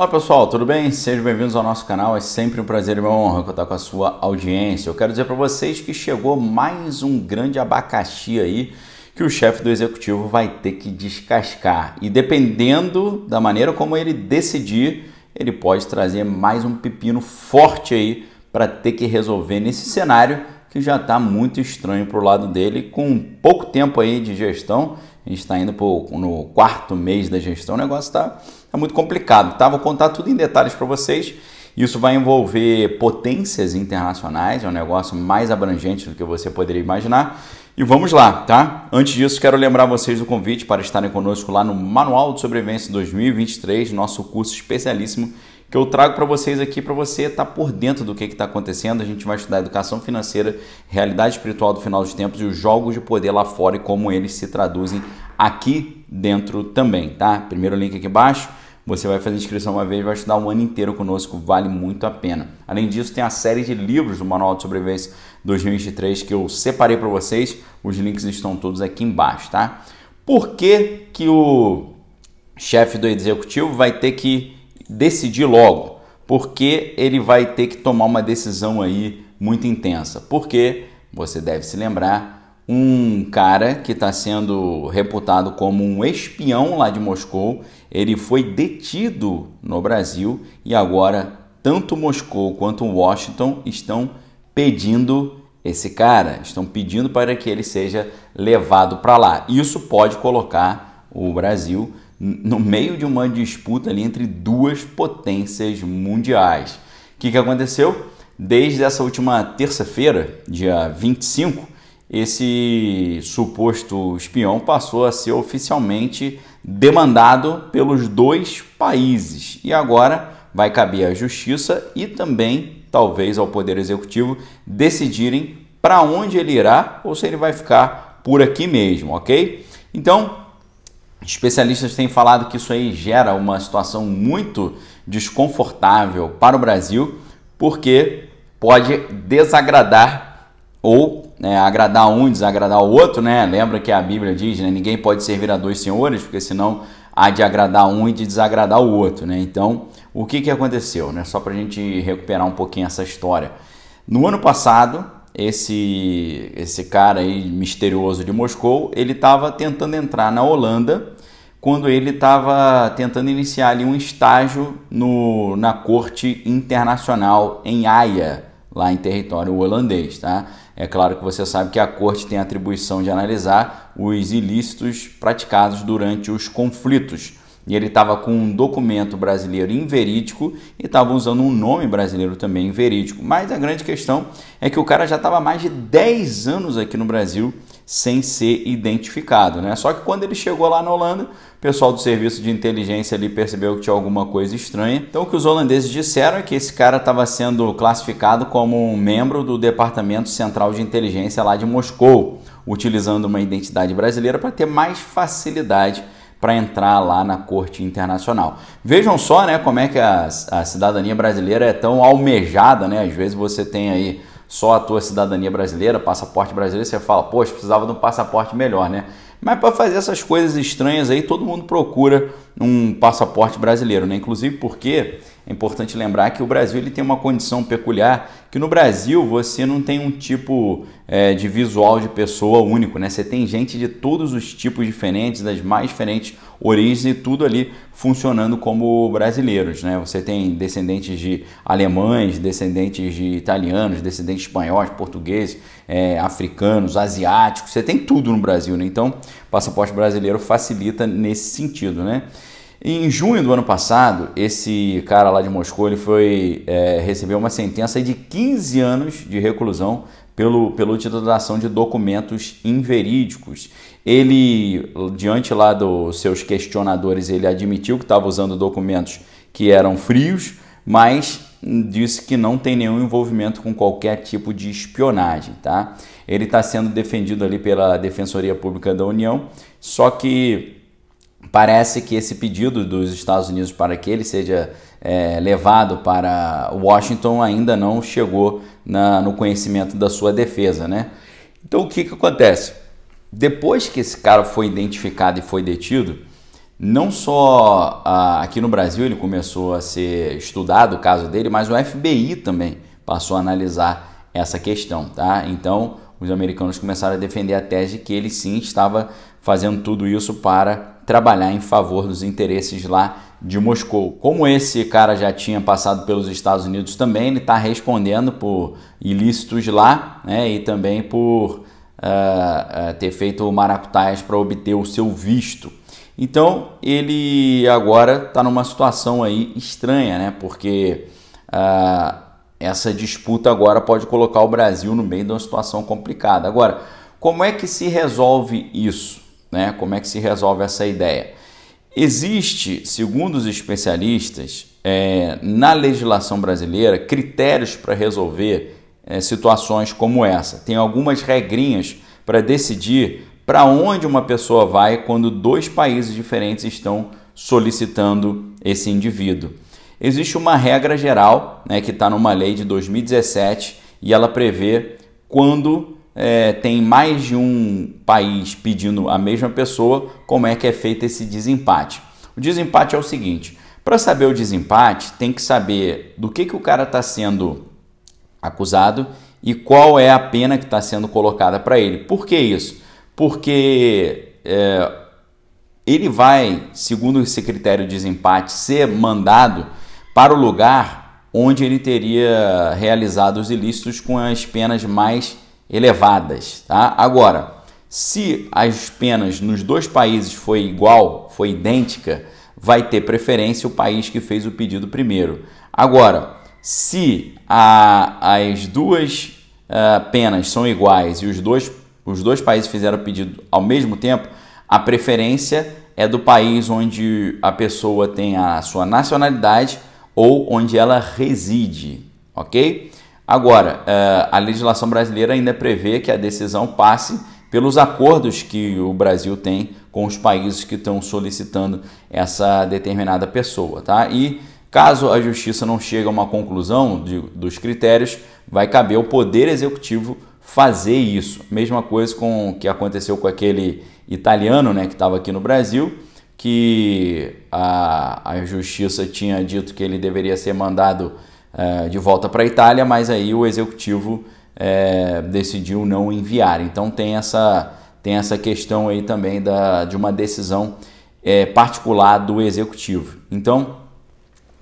Olá pessoal, tudo bem? Sejam bem-vindos ao nosso canal. É sempre um prazer e uma honra contar com a sua audiência. Eu quero dizer para vocês que chegou mais um grande abacaxi aí que o chefe do executivo vai ter que descascar. E dependendo da maneira como ele decidir, ele pode trazer mais um pepino forte aí para ter que resolver nesse cenário que já está muito estranho para o lado dele, com pouco tempo aí de gestão. A gente está indo pro, no quarto mês da gestão, o negócio está é muito complicado, tá? Vou contar tudo em detalhes para vocês. Isso vai envolver potências internacionais, é um negócio mais abrangente do que você poderia imaginar. E vamos lá, tá? Antes disso, quero lembrar vocês do convite para estarem conosco lá no Manual de Sobrevivência 2023, nosso curso especialíssimo que eu trago para vocês aqui para você estar tá por dentro do que está acontecendo. A gente vai estudar educação financeira, realidade espiritual do final dos tempos e os jogos de poder lá fora e como eles se traduzem aqui dentro também, tá? Primeiro link aqui embaixo você vai fazer inscrição uma vez, vai estudar um ano inteiro conosco, vale muito a pena. Além disso, tem a série de livros do Manual de Sobrevivência 2023 que eu separei para vocês. Os links estão todos aqui embaixo, tá? Por que, que o chefe do executivo vai ter que decidir logo? Porque ele vai ter que tomar uma decisão aí muito intensa. Porque você deve se lembrar um cara que está sendo reputado como um espião lá de Moscou. Ele foi detido no Brasil e agora tanto Moscou quanto Washington estão pedindo esse cara, estão pedindo para que ele seja levado para lá. Isso pode colocar o Brasil no meio de uma disputa ali entre duas potências mundiais. O que, que aconteceu? Desde essa última terça-feira, dia 25, esse suposto espião passou a ser oficialmente demandado pelos dois países. E agora vai caber à justiça e também, talvez, ao Poder Executivo decidirem para onde ele irá ou se ele vai ficar por aqui mesmo, ok? Então, especialistas têm falado que isso aí gera uma situação muito desconfortável para o Brasil, porque pode desagradar ou né, agradar um, e desagradar o outro, né? Lembra que a Bíblia diz, né? Ninguém pode servir a dois senhores, porque senão há de agradar um e de desagradar o outro, né? Então, o que, que aconteceu, né? Só para a gente recuperar um pouquinho essa história. No ano passado, esse esse cara aí misterioso de Moscou, ele estava tentando entrar na Holanda quando ele estava tentando iniciar ali um estágio no, na corte internacional em Haia, lá em território holandês, tá? É claro que você sabe que a corte tem a atribuição de analisar os ilícitos praticados durante os conflitos. E ele estava com um documento brasileiro inverídico e estava usando um nome brasileiro também inverídico. Mas a grande questão é que o cara já estava há mais de 10 anos aqui no Brasil sem ser identificado, né? Só que quando ele chegou lá na Holanda, o pessoal do serviço de inteligência ali percebeu que tinha alguma coisa estranha. Então o que os holandeses disseram é que esse cara estava sendo classificado como um membro do Departamento Central de Inteligência lá de Moscou, utilizando uma identidade brasileira para ter mais facilidade para entrar lá na corte internacional. Vejam só, né, como é que a, a cidadania brasileira é tão almejada, né? Às vezes você tem aí só a tua cidadania brasileira, passaporte brasileiro, você fala, poxa, precisava de um passaporte melhor, né? Mas para fazer essas coisas estranhas aí, todo mundo procura um passaporte brasileiro, né? Inclusive porque é importante lembrar que o Brasil ele tem uma condição peculiar, que no Brasil você não tem um tipo é, de visual de pessoa único, né? Você tem gente de todos os tipos diferentes, das mais diferentes origens e tudo ali funcionando como brasileiros, né? Você tem descendentes de alemães, descendentes de italianos, descendentes espanhóis, portugueses, é, africanos, asiáticos, você tem tudo no Brasil, né? Então, passaporte brasileiro facilita nesse sentido, né? Em junho do ano passado, esse cara lá de Moscou ele foi é, recebeu uma sentença de 15 anos de reclusão pelo, pela titulação de documentos inverídicos. Ele, diante lá dos seus questionadores, ele admitiu que estava usando documentos que eram frios, mas disse que não tem nenhum envolvimento com qualquer tipo de espionagem, tá? Ele está sendo defendido ali pela Defensoria Pública da União, só que parece que esse pedido dos Estados Unidos para que ele seja é, levado para Washington ainda não chegou na, no conhecimento da sua defesa, né? Então o que, que acontece? Depois que esse cara foi identificado e foi detido, não só aqui no Brasil ele começou a ser estudado o caso dele, mas o FBI também passou a analisar essa questão, tá? Então os americanos começaram a defender a tese de que ele sim estava fazendo tudo isso para trabalhar em favor dos interesses lá de Moscou. Como esse cara já tinha passado pelos Estados Unidos também, ele está respondendo por ilícitos lá né, e também por uh, uh, ter feito maracutaias para obter o seu visto. Então ele agora está numa situação aí estranha, né? Porque uh, essa disputa agora pode colocar o Brasil no meio de uma situação complicada. Agora, como é que se resolve isso? Né? Como é que se resolve essa ideia? Existe, segundo os especialistas, é, na legislação brasileira critérios para resolver é, situações como essa. Tem algumas regrinhas para decidir para onde uma pessoa vai quando dois países diferentes estão solicitando esse indivíduo. Existe uma regra geral né, que está numa lei de 2017 e ela prevê quando é, tem mais de um país pedindo a mesma pessoa, como é que é feito esse desempate? O desempate é o seguinte: para saber o desempate, tem que saber do que, que o cara está sendo acusado e qual é a pena que está sendo colocada para ele. Por que isso? Porque é, ele vai, segundo esse critério de desempate, ser mandado para o lugar onde ele teria realizado os ilícitos com as penas mais elevadas, tá? Agora, se as penas nos dois países foi igual, foi idêntica, vai ter preferência o país que fez o pedido primeiro. Agora, se a, as duas uh, penas são iguais e os dois, os dois países fizeram o pedido ao mesmo tempo, a preferência é do país onde a pessoa tem a sua nacionalidade ou onde ela reside, ok? Agora, é, a legislação brasileira ainda prevê que a decisão passe pelos acordos que o Brasil tem com os países que estão solicitando essa determinada pessoa, tá? E caso a justiça não chegue a uma conclusão de, dos critérios, vai caber ao Poder Executivo fazer isso. Mesma coisa com o que aconteceu com aquele italiano, né, que estava aqui no Brasil, que a, a justiça tinha dito que ele deveria ser mandado é, de volta para a Itália, mas aí o executivo é, decidiu não enviar. Então tem essa, tem essa questão aí também da, de uma decisão é, particular do executivo. Então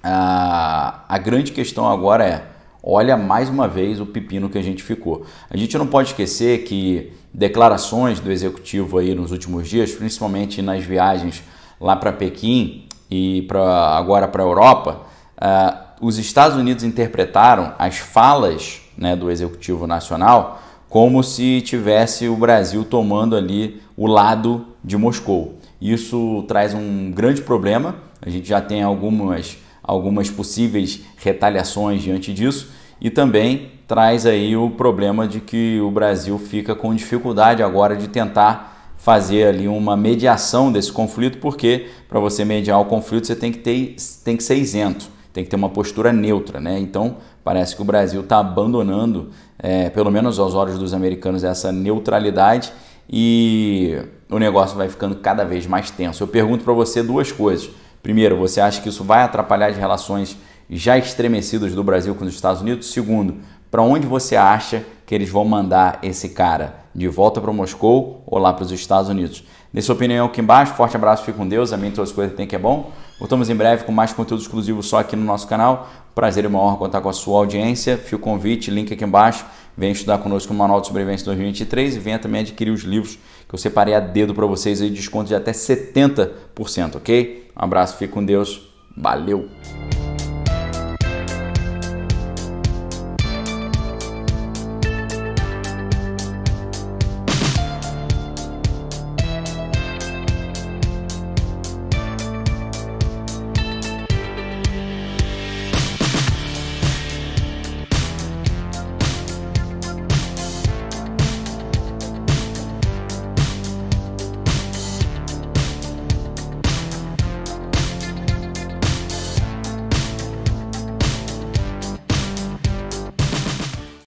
a, a grande questão agora é: olha mais uma vez o pepino que a gente ficou. A gente não pode esquecer que declarações do executivo aí nos últimos dias, principalmente nas viagens lá para Pequim e pra, agora para a Europa, uh, os Estados Unidos interpretaram as falas né, do Executivo Nacional como se tivesse o Brasil tomando ali o lado de Moscou. Isso traz um grande problema. A gente já tem algumas, algumas possíveis retaliações diante disso e também traz aí o problema de que o Brasil fica com dificuldade agora de tentar fazer ali uma mediação desse conflito, porque para você mediar o conflito você tem que ter tem que ser isento tem que ter uma postura neutra, né? Então parece que o Brasil está abandonando, é, pelo menos aos olhos dos americanos, essa neutralidade e o negócio vai ficando cada vez mais tenso. Eu pergunto para você duas coisas. Primeiro, você acha que isso vai atrapalhar as relações já estremecidas do Brasil com os Estados Unidos? Segundo, para onde você acha que eles vão mandar esse cara? De volta para Moscou ou lá para os Estados Unidos? Nessa opinião aqui embaixo. Forte abraço, fique com Deus. Amém. Todas as coisas que tem que é bom. Voltamos em breve com mais conteúdo exclusivo só aqui no nosso canal. Prazer e uma honra contar com a sua audiência. Fio convite, link aqui embaixo. Venha estudar conosco o Manual de Sobrevivência 2023 e venha também adquirir os livros que eu separei a dedo para vocês aí, desconto de até 70%, ok? Um abraço, fique com Deus. Valeu!